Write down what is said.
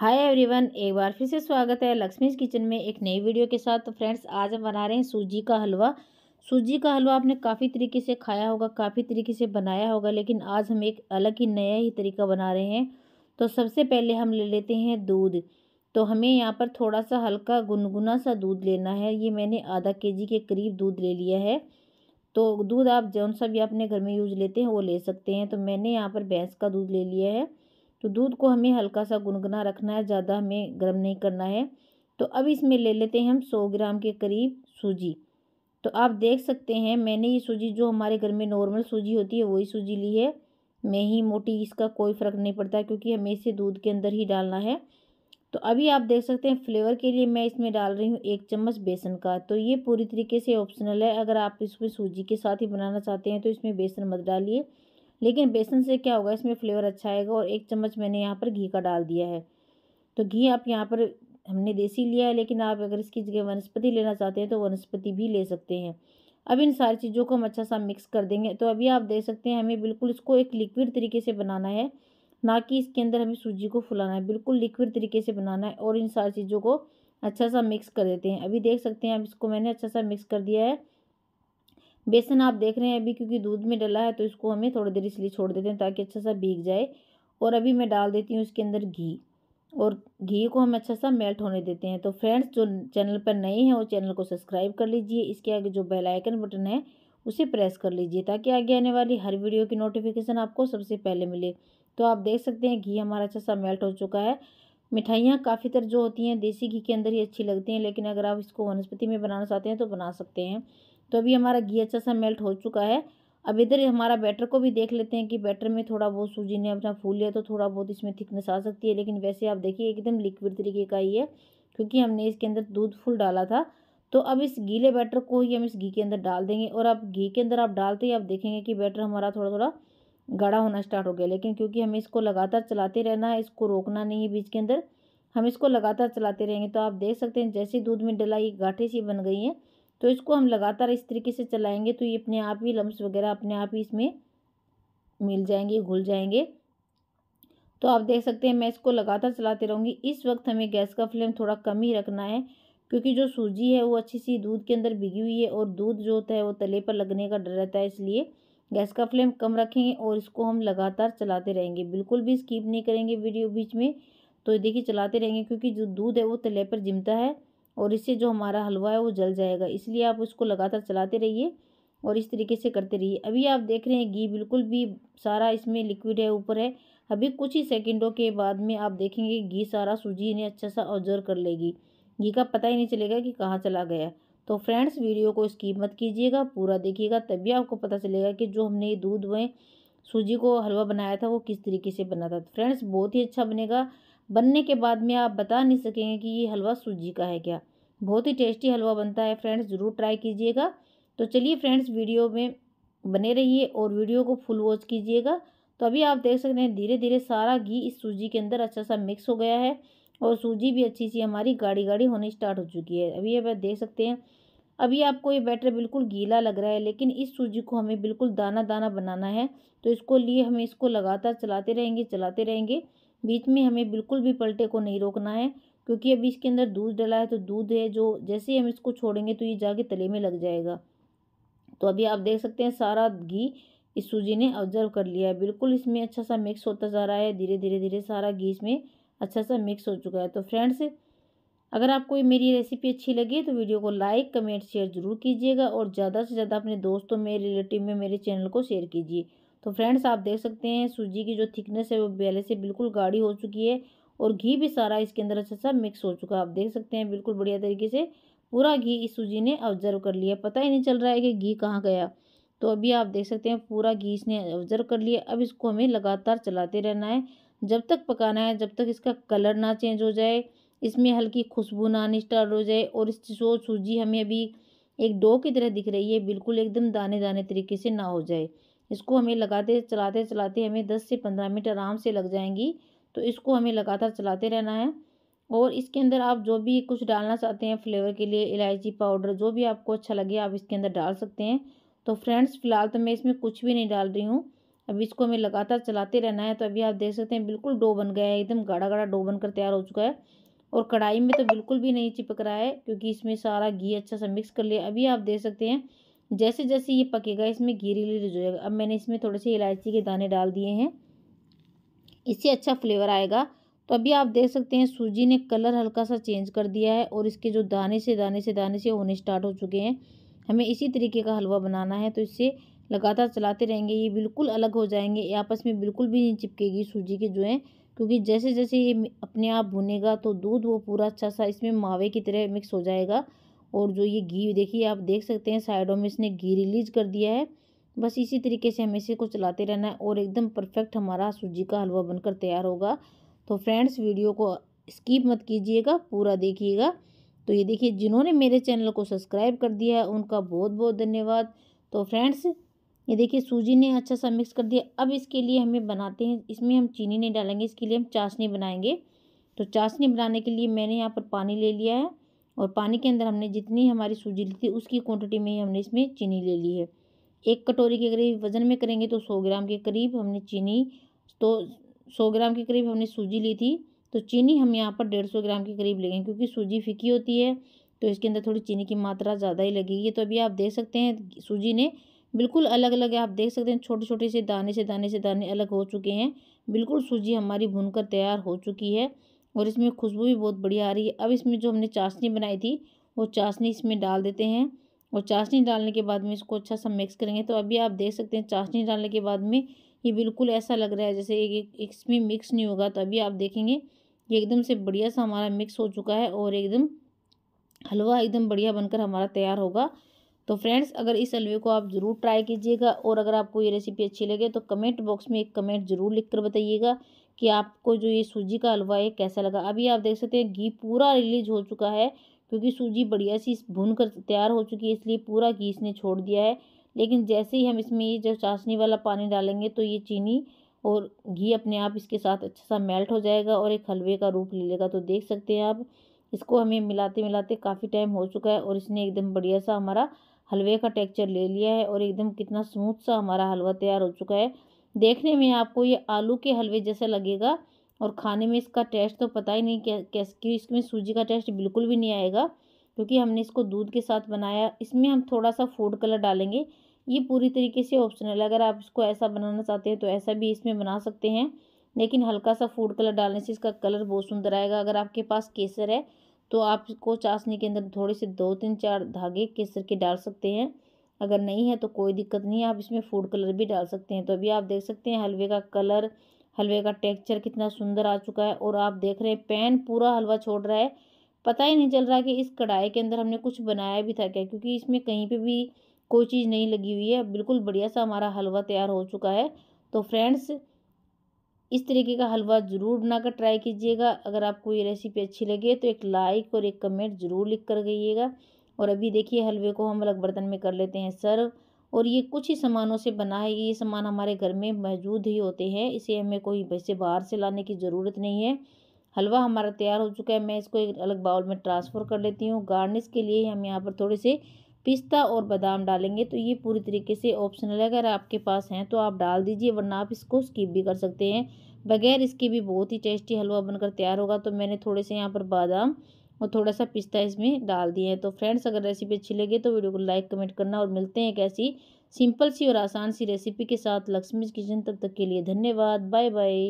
hi everyone एक बार फिर से स्वागत है लक्ष्मीज किचन में एक नई वीडियो के साथ तो फ्रेंड्स आज हम बना रहे हैं सूजी का हलवा सूजी का हलवा आपने काफ़ी तरीके से खाया होगा काफ़ी तरीके से बनाया होगा लेकिन आज हम एक अलग ही नया ही तरीका बना रहे हैं तो सबसे पहले हम ले लेते हैं दूध तो हमें यहाँ पर थोड़ा सा हल्का गुनगुना सा दूध लेना है ये मैंने आधा के जी के करीब दूध ले लिया है तो दूध आप जौन सा भी अपने घर में यूज लेते हैं वो ले सकते हैं तो मैंने यहाँ पर भैंस का दूध ले लिया है तो दूध को हमें हल्का सा गुनगुना रखना है ज़्यादा हमें गर्म नहीं करना है तो अब इसमें ले लेते हैं हम सौ ग्राम के करीब सूजी तो आप देख सकते हैं मैंने ये सूजी जो हमारे घर में नॉर्मल सूजी होती है वही सूजी ली है मैं ही मोटी इसका कोई फ़र्क नहीं पड़ता क्योंकि हमें इसे दूध के अंदर ही डालना है तो अभी आप देख सकते हैं फ्लेवर के लिए मैं इसमें डाल रही हूँ एक चम्मच बेसन का तो ये पूरी तरीके से ऑप्शनल है अगर आप इसमें सूजी के साथ ही बनाना चाहते हैं तो इसमें बेसन मत डालिए लेकिन बेसन से क्या होगा इसमें फ्लेवर अच्छा आएगा और एक चम्मच मैंने यहाँ पर घी का डाल दिया है तो घी आप यहाँ पर हमने देसी लिया है लेकिन आप अगर इसकी जगह वनस्पति लेना चाहते हैं तो वनस्पति भी ले सकते हैं अब इन सारी चीज़ों को हम अच्छा सा मिक्स कर देंगे तो अभी आप देख सकते हैं हमें बिल्कुल इसको एक लिक्विड तरीके से बनाना है ना कि इसके अंदर हमें सूजी को फुलाना है बिल्कुल लिक्विड तरीके से बनाना है और इन सारी चीज़ों को अच्छा सा मिक्स कर देते हैं अभी देख सकते हैं अब इसको मैंने अच्छा सा मिक्स कर दिया है बेसन आप देख रहे हैं अभी क्योंकि दूध में डला है तो इसको हमें थोड़ी देर इसलिए छोड़ देते हैं ताकि अच्छा सा भीग जाए और अभी मैं डाल देती हूँ इसके अंदर घी और घी को हम अच्छा सा मेल्ट होने देते हैं तो फ्रेंड्स जो चैनल पर नए हैं वो चैनल को सब्सक्राइब कर लीजिए इसके आगे जो बेल आइकन बटन है उसे प्रेस कर लीजिए ताकि आगे आने वाली हर वीडियो की नोटिफिकेशन आपको सबसे पहले मिले तो आप देख सकते हैं घी हमारा अच्छा सा मेल्ट हो चुका है मिठाइयाँ काफ़ी तर जो होती हैं देसी घी के अंदर ही अच्छी लगती हैं लेकिन अगर आप इसको वनस्पति में बनाना चाहते हैं तो बना सकते हैं तो अभी हमारा घी अच्छा सा मेल्ट हो चुका है अब इधर हमारा बैटर को भी देख लेते हैं कि बैटर में थोड़ा बहुत सूजी ने अपना फूल लिया तो थोड़ा बहुत इसमें थिकनेस आ सकती है लेकिन वैसे आप देखिए एकदम लिक्विड तरीके का ही है क्योंकि हमने इसके अंदर दूध फुल डाला था तो अब इस गीले बैटर को ही हम इस घी के अंदर डाल देंगे और अब घी के अंदर आप डालते ही आप देखेंगे कि बैटर हमारा थोड़ा थोड़ा गाढ़ा होना स्टार्ट हो गया लेकिन क्योंकि हमें इसको लगातार चलाते रहना है इसको रोकना नहीं है बीच के अंदर हम इसको लगातार चलाते रहेंगे तो आप देख सकते हैं जैसे दूध में डलाई गाठे सी बन गई हैं तो इसको हम लगातार इस तरीके से चलाएंगे तो ये अपने आप ही लम्स वगैरह अपने आप ही इसमें मिल जाएंगे घुल जाएंगे तो आप देख सकते हैं मैं इसको लगातार चलाते रहूँगी इस वक्त हमें गैस का फ्लेम थोड़ा कम ही रखना है क्योंकि जो सूजी है वो अच्छी सी दूध के अंदर भिगी हुई है और दूध जो होता है वो तले पर लगने का डर रहता है इसलिए गैस का फ्लेम कम रखेंगे और इसको हम लगातार चलाते रहेंगे बिल्कुल भी स्कीप नहीं करेंगे वीडियो बीच में तो देखिए चलाते रहेंगे क्योंकि जो दूध है वो तले पर जिमता है और इससे जो हमारा हलवा है वो जल जाएगा इसलिए आप उसको लगातार चलाते रहिए और इस तरीके से करते रहिए अभी आप देख रहे हैं घी बिल्कुल भी सारा इसमें लिक्विड है ऊपर है अभी कुछ ही सेकंडों के बाद में आप देखेंगे घी सारा सूजी ने अच्छा सा ऑब्जर्व कर लेगी घी का पता ही नहीं चलेगा कि कहाँ चला गया तो फ्रेंड्स वीडियो को इसकी मत कीजिएगा पूरा देखिएगा तभी आपको पता चलेगा कि जो हमने दूध व सूजी को हलवा बनाया था वो किस तरीके से बना था फ्रेंड्स तो बहुत ही अच्छा बनेगा बनने के बाद में आप बता नहीं सकेंगे कि ये हलवा सूजी का है क्या बहुत ही टेस्टी हलवा बनता है फ्रेंड्स ज़रूर ट्राई कीजिएगा तो चलिए फ्रेंड्स वीडियो में बने रहिए और वीडियो को फुल वॉच कीजिएगा तो अभी आप देख सकते हैं धीरे धीरे सारा घी इस सूजी के अंदर अच्छा सा मिक्स हो गया है और सूजी भी अच्छी सी हमारी गाढ़ी गाढ़ी होनी स्टार्ट हो चुकी है अभी आप देख सकते हैं अभी आपको ये बैटर बिल्कुल गीला लग रहा है लेकिन इस सूजी को हमें बिल्कुल दाना दाना बनाना है तो इसको लिए हमें इसको लगातार चलाते रहेंगे चलाते रहेंगे बीच में हमें बिल्कुल भी पलटे को नहीं रोकना है क्योंकि अभी इसके अंदर दूध डला है तो दूध है जो जैसे ही हम इसको छोड़ेंगे तो ये जाके तले में लग जाएगा तो अभी आप देख सकते हैं सारा घी इस सूजी ने ऑब्जर्व कर लिया है बिल्कुल इसमें अच्छा सा मिक्स होता जा रहा है धीरे धीरे धीरे सारा घी इसमें अच्छा सा मिक्स हो चुका है तो फ्रेंड्स अगर आपको ये मेरी रेसिपी अच्छी लगी तो वीडियो को लाइक कमेंट शेयर ज़रूर कीजिएगा और ज़्यादा से ज़्यादा अपने दोस्तों में रिलेटिव में मेरे चैनल को शेयर कीजिए तो फ्रेंड्स आप देख सकते हैं सूजी की जो थिकनेस है वो पहले से बिल्कुल गाढ़ी हो चुकी है और घी भी सारा इसके अंदर अच्छा सा मिक्स हो चुका है आप देख सकते हैं बिल्कुल बढ़िया तरीके से पूरा घी इस सूजी ने ऑब्जर्व कर लिया पता ही नहीं चल रहा है कि घी कहाँ गया तो अभी आप देख सकते हैं पूरा घी इसने ऑब्जर्व कर लिया अब इसको हमें लगातार चलाते रहना है जब तक पकाना है जब तक इसका कलर ना चेंज हो जाए इसमें हल्की खुशबू ना आनी स्टार्ट हो जाए और इस जो सूजी हमें अभी एक डो की तरह दिख रही है बिल्कुल एकदम दाने दाने तरीके से ना हो जाए इसको हमें लगाते चलाते चलाते हमें दस से पंद्रह मिनट आराम से लग जाएंगी तो इसको हमें लगातार चलाते रहना है और इसके अंदर आप जो भी कुछ डालना चाहते हैं फ्लेवर के लिए इलायची पाउडर जो भी आपको अच्छा लगे आप इसके अंदर डाल सकते हैं तो फ्रेंड्स फ़िलहाल तो मैं इसमें कुछ भी नहीं डाल रही हूँ अब इसको हमें लगातार चलाते रहना है तो अभी आप देख सकते हैं बिल्कुल डो बन गया है एकदम गाढ़ा गाढ़ा डो बनकर तैयार हो चुका है और कढ़ाई में तो बिल्कुल भी नहीं चिपक रहा है क्योंकि इसमें सारा घी अच्छा सा मिक्स कर लिया अभी आप देख सकते हैं जैसे जैसे ये पकेगा इसमें घी रिलीज हो जाएगा अब मैंने इसमें थोड़े से इलायची के दाने डाल दिए हैं इससे अच्छा फ्लेवर आएगा तो अभी आप देख सकते हैं सूजी ने कलर हल्का सा चेंज कर दिया है और इसके जो दाने से दाने से दाने से होने स्टार्ट हो चुके हैं हमें इसी तरीके का हलवा बनाना है तो इससे लगातार चलाते रहेंगे ये बिल्कुल अलग हो जाएंगे ये आपस में बिल्कुल भी नहीं चिपकेगी सूजी के जो हैं क्योंकि जैसे जैसे ये अपने आप भुनेगा तो दूध वो पूरा अच्छा सा इसमें मावे की तरह मिक्स हो जाएगा और जो ये घी देखिए आप देख सकते हैं साइडों में इसने घी रिलीज कर दिया है बस इसी तरीके से हमें इसे को चलाते रहना है और एकदम परफेक्ट हमारा सूजी का हलवा बनकर तैयार होगा तो फ्रेंड्स वीडियो को स्कीप मत कीजिएगा पूरा देखिएगा तो ये देखिए जिन्होंने मेरे चैनल को सब्सक्राइब कर दिया है उनका बहुत बहुत धन्यवाद तो फ्रेंड्स ये देखिए सूजी ने अच्छा सा मिक्स कर दिया अब इसके लिए हमें बनाते हैं इसमें हम चीनी नहीं डालेंगे इसके लिए हम चाशनी बनाएंगे तो चाशनी बनाने के लिए मैंने यहाँ पर पानी ले लिया है और पानी के अंदर हमने जितनी हमारी सूजी ली थी उसकी क्वांटिटी में ही हमने इसमें चीनी ले ली है एक कटोरी के करीब वज़न में करेंगे तो सौ ग्राम के करीब हमने चीनी तो सौ ग्राम के करीब हमने सूजी ली थी तो चीनी हम यहाँ पर डेढ़ सौ ग्राम के करीब लेंगे क्योंकि सूजी फीकी होती है तो इसके अंदर थोड़ी चीनी की मात्रा ज़्यादा ही लगेगी तो अभी आप देख सकते हैं सूजी ने बिल्कुल अलग अलग आप देख सकते हैं छोटे छोटे से दाने से दाने से दाने अलग हो चुके हैं बिल्कुल सूजी हमारी भुनकर तैयार हो चुकी है और इसमें खुशबू भी बहुत बढ़िया आ रही है अब इसमें जो हमने चाशनी बनाई थी वो चाशनी इसमें डाल देते हैं और चाशनी डालने के बाद में इसको अच्छा सा मिक्स करेंगे तो अभी आप देख सकते हैं चाशनी डालने के बाद में ये बिल्कुल ऐसा लग रहा है जैसे एक इसमें मिक्स नहीं होगा तो अभी आप देखेंगे ये एकदम से बढ़िया सा हमारा मिक्स हो चुका है और एकदम हलवा एकदम बढ़िया बनकर हमारा तैयार होगा तो फ्रेंड्स अगर इस हलवे को आप ज़रूर ट्राई कीजिएगा और अगर आपको ये रेसिपी अच्छी लगे तो कमेंट बॉक्स में एक कमेंट ज़रूर लिख कर बताइएगा कि आपको जो ये सूजी का हलवा है कैसा लगा अभी आप देख सकते हैं घी पूरा रिलीज हो चुका है क्योंकि सूजी बढ़िया सी भून कर तैयार हो चुकी है इसलिए पूरा घी इसने छोड़ दिया है लेकिन जैसे ही हम इसमें ये जो चाशनी वाला पानी डालेंगे तो ये चीनी और घी अपने आप इसके साथ अच्छा सा मेल्ट हो जाएगा और एक हलवे का रूप ले लेगा तो देख सकते हैं आप इसको हमें मिलाते मिलाते काफ़ी टाइम हो चुका है और इसने एकदम बढ़िया सा हमारा हलवे का टेक्चर ले लिया है और एकदम कितना स्मूथ सा हमारा हलवा तैयार हो चुका है देखने में आपको ये आलू के हलवे जैसा लगेगा और खाने में इसका टेस्ट तो पता ही नहीं क्या कैस कि इसमें सूजी का टेस्ट बिल्कुल भी नहीं आएगा क्योंकि हमने इसको दूध के साथ बनाया इसमें हम थोड़ा सा फूड कलर डालेंगे ये पूरी तरीके से ऑप्शनल है अगर आप इसको ऐसा बनाना चाहते हैं तो ऐसा भी इसमें बना सकते हैं लेकिन हल्का सा फूड कलर डालने से इसका कलर बहुत सुंदर आएगा अगर आपके पास केसर है तो आप इसको चाशनी के अंदर थोड़े से दो तीन चार धागे केसर के डाल सकते हैं अगर नहीं है तो कोई दिक्कत नहीं है आप इसमें फूड कलर भी डाल सकते हैं तो अभी आप देख सकते हैं हलवे का कलर हलवे का टेक्सचर कितना सुंदर आ चुका है और आप देख रहे हैं पैन पूरा हलवा छोड़ रहा है पता ही नहीं चल रहा कि इस कढ़ाई के अंदर हमने कुछ बनाया भी था क्या क्योंकि इसमें कहीं पे भी कोई चीज़ नहीं लगी हुई है बिल्कुल बढ़िया सा हमारा हलवा तैयार हो चुका है तो फ्रेंड्स इस तरीके का हलवा ज़रूर बनाकर ट्राई कीजिएगा अगर आपको ये रेसिपी अच्छी लगे तो एक लाइक और एक कमेंट ज़रूर लिख कर गइएगा और अभी देखिए हलवे को हम अलग बर्तन में कर लेते हैं सर्व और ये कुछ ही सामानों से बना है ये सामान हमारे घर में मौजूद ही होते हैं इसे हमें कोई वैसे बाहर से लाने की ज़रूरत नहीं है हलवा हमारा तैयार हो चुका है मैं इसको एक अलग बाउल में ट्रांसफ़र कर लेती हूँ गार्निश के लिए हम यहाँ पर थोड़े से पिस्ता और बादाम डालेंगे तो ये पूरी तरीके से ऑप्शनल है अगर आपके पास हैं तो आप डाल दीजिए वरना आप इसको स्किप भी कर सकते हैं बगैर इसके भी बहुत ही टेस्टी हलवा बनकर तैयार होगा तो मैंने थोड़े से यहाँ पर बादाम और थोड़ा सा पिस्ता इसमें डाल दिए है तो फ्रेंड्स अगर रेसिपी अच्छी लगे तो वीडियो को लाइक कमेंट करना और मिलते हैं एक ऐसी सिंपल सी और आसान सी रेसिपी के साथ लक्ष्मी किचन तब तक के लिए धन्यवाद बाय बाय